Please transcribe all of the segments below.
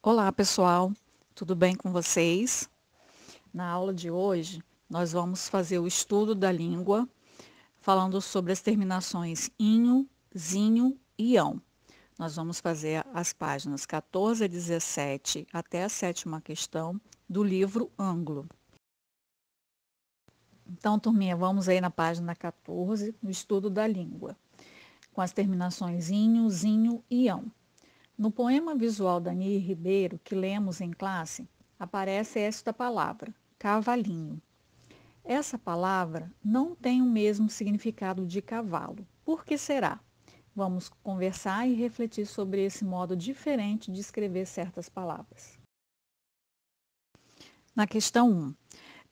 Olá, pessoal. Tudo bem com vocês? Na aula de hoje, nós vamos fazer o estudo da língua, falando sobre as terminações inho, zinho e ão. Nós vamos fazer as páginas 14 a 17 até a sétima questão do livro Anglo. Então, turminha, vamos aí na página 14, no estudo da língua, com as terminações inho, zinho e ão. No poema visual da Nir Ribeiro, que lemos em classe, aparece esta palavra, cavalinho. Essa palavra não tem o mesmo significado de cavalo. Por que será? Vamos conversar e refletir sobre esse modo diferente de escrever certas palavras. Na questão 1,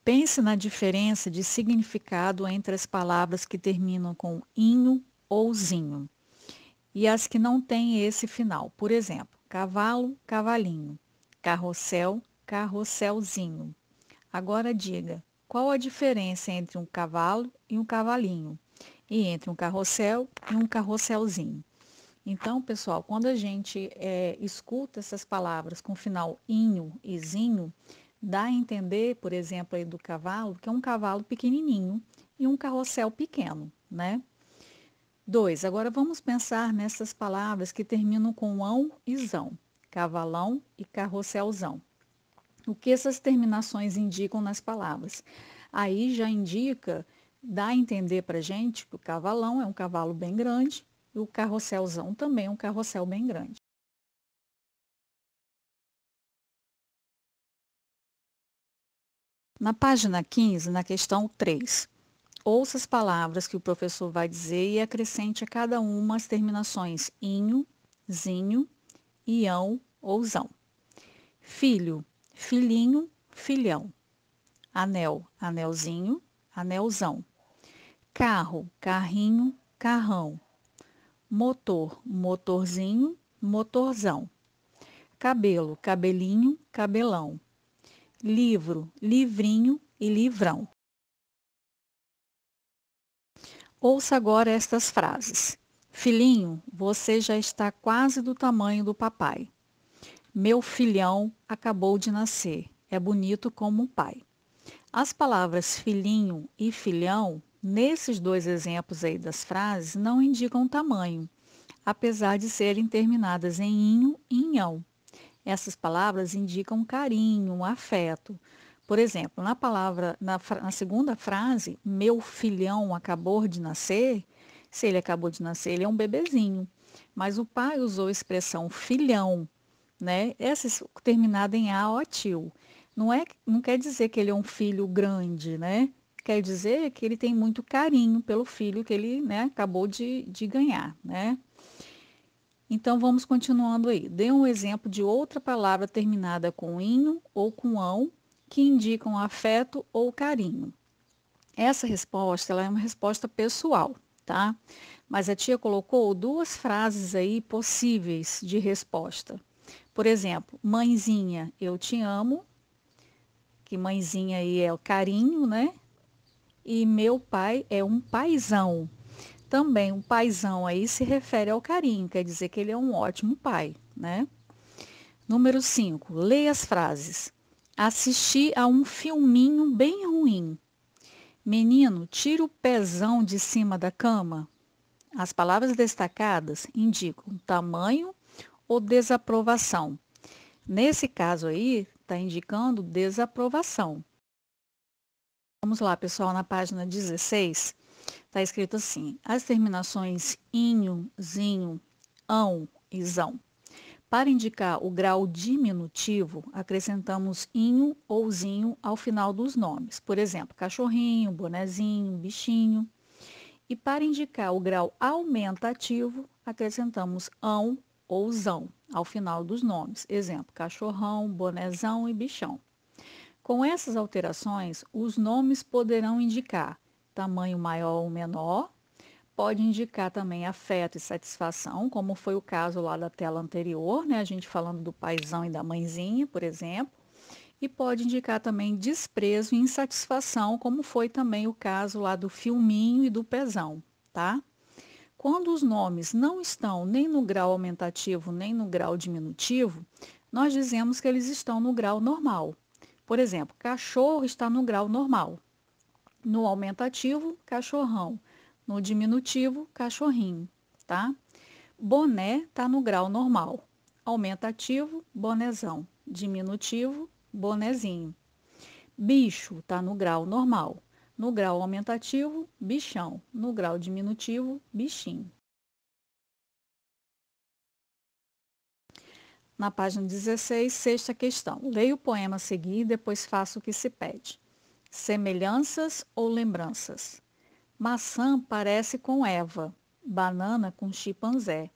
pense na diferença de significado entre as palavras que terminam com inho ou zinho e as que não têm esse final. Por exemplo, cavalo, cavalinho, carrossel, carrosselzinho. Agora diga, qual a diferença entre um cavalo e um cavalinho? E entre um carrossel e um carrosselzinho? Então, pessoal, quando a gente é, escuta essas palavras com final inho e zinho, dá a entender, por exemplo, aí do cavalo, que é um cavalo pequenininho e um carrossel pequeno, né? 2. Agora vamos pensar nessas palavras que terminam com ão e zão, cavalão e carrosselzão. O que essas terminações indicam nas palavras? Aí já indica, dá a entender para gente que o cavalão é um cavalo bem grande e o carrosselzão também é um carrossel bem grande. Na página 15, na questão 3, ouça as palavras que o professor vai dizer e acrescente a cada uma as terminações inho, zinho, ião ou zão. Filho, filhinho, filhão. Anel, anelzinho, anelzão. Carro, carrinho, carrão. Motor, motorzinho, motorzão. Cabelo, cabelinho, cabelão. Livro, livrinho e livrão. Ouça agora estas frases. Filhinho, você já está quase do tamanho do papai. Meu filhão acabou de nascer. É bonito como um pai. As palavras filhinho e filhão, nesses dois exemplos aí das frases, não indicam tamanho, apesar de serem terminadas em inho e inhão. Essas palavras indicam carinho, afeto. Por exemplo, na palavra, na, na segunda frase, meu filhão acabou de nascer, se ele acabou de nascer, ele é um bebezinho. Mas o pai usou a expressão filhão, né? Essa terminada em aotil. Não, é, não quer dizer que ele é um filho grande, né? Quer dizer que ele tem muito carinho pelo filho que ele né, acabou de, de ganhar, né? Então vamos continuando aí. Dê um exemplo de outra palavra terminada com inho ou com ão que indicam afeto ou carinho. Essa resposta ela é uma resposta pessoal, tá? Mas a tia colocou duas frases aí possíveis de resposta. Por exemplo, mãezinha, eu te amo, que mãezinha aí é o carinho, né? E meu pai é um paizão. Também um paizão aí se refere ao carinho, quer dizer que ele é um ótimo pai, né? Número 5, leia as frases assisti a um filminho bem ruim. Menino, tira o pezão de cima da cama. As palavras destacadas indicam tamanho ou desaprovação. Nesse caso aí, está indicando desaprovação. Vamos lá, pessoal, na página 16, está escrito assim: as terminações inho, zinho, ão e zão para indicar o grau diminutivo, acrescentamos inho ou zinho ao final dos nomes. Por exemplo, cachorrinho, bonezinho, bichinho. E para indicar o grau aumentativo, acrescentamos ão ou zão ao final dos nomes. Exemplo, cachorrão, bonezão e bichão. Com essas alterações, os nomes poderão indicar tamanho maior ou menor, pode indicar também afeto e satisfação, como foi o caso lá da tela anterior, né? A gente falando do paizão e da mãezinha, por exemplo. E pode indicar também desprezo e insatisfação, como foi também o caso lá do filminho e do pezão, tá? Quando os nomes não estão nem no grau aumentativo nem no grau diminutivo, nós dizemos que eles estão no grau normal. Por exemplo, cachorro está no grau normal. No aumentativo, cachorrão no diminutivo, cachorrinho, tá? Boné tá no grau normal. Aumentativo, bonezão. Diminutivo, bonezinho. Bicho tá no grau normal. No grau aumentativo, bichão. No grau diminutivo, bichinho. Na página 16, sexta questão. Leia o poema a seguir, depois faça o que se pede. Semelhanças ou lembranças? Maçã parece com Eva, banana com chimpanzé.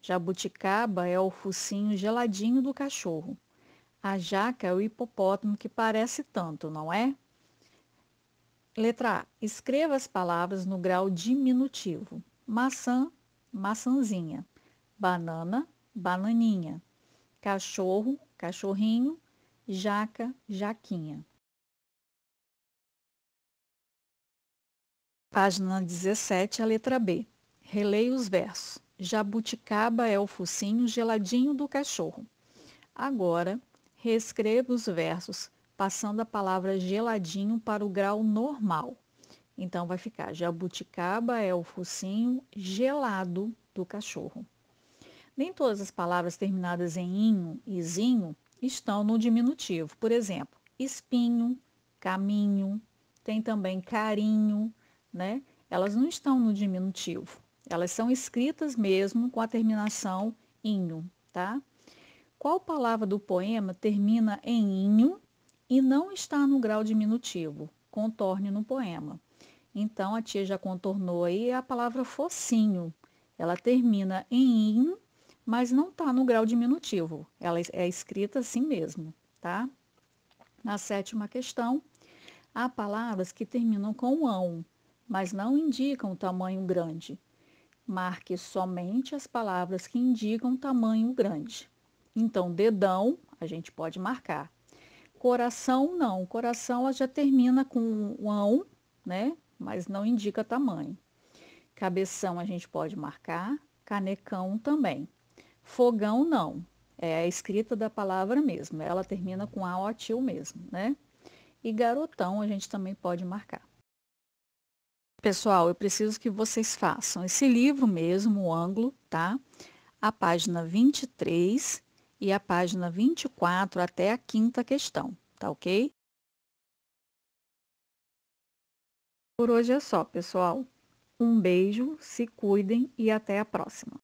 Jabuticaba é o focinho geladinho do cachorro. A jaca é o hipopótamo que parece tanto, não é? Letra A. Escreva as palavras no grau diminutivo. Maçã, maçãzinha. Banana, bananinha. Cachorro, cachorrinho. Jaca, jaquinha. Página 17, a letra B. Releio os versos. Jabuticaba é o focinho geladinho do cachorro. Agora, reescreva os versos, passando a palavra geladinho para o grau normal. Então, vai ficar: jabuticaba é o focinho gelado do cachorro. Nem todas as palavras terminadas em inho e zinho estão no diminutivo. Por exemplo, espinho, caminho, tem também carinho, né? Elas não estão no diminutivo. Elas são escritas mesmo com a terminação inho, tá? Qual palavra do poema termina em inho e não está no grau diminutivo? Contorne no poema. Então, a tia já contornou aí é a palavra focinho. Ela termina em inho, mas não está no grau diminutivo. Ela é escrita assim mesmo, tá? Na sétima questão, há palavras que terminam com ão, mas não indicam tamanho grande. Marque somente as palavras que indicam tamanho grande. Então, dedão, a gente pode marcar. Coração, não. Coração já termina com um ão, né? Mas não indica tamanho. Cabeção, a gente pode marcar. Canecão também. Fogão, não. É a escrita da palavra mesmo. Ela termina com a ó mesmo, né? E garotão, a gente também pode marcar. Pessoal, eu preciso que vocês façam esse livro mesmo, o ângulo, tá? A página 23 e a página 24 até a quinta questão, tá ok? Por hoje é só, pessoal. Um beijo, se cuidem e até a próxima.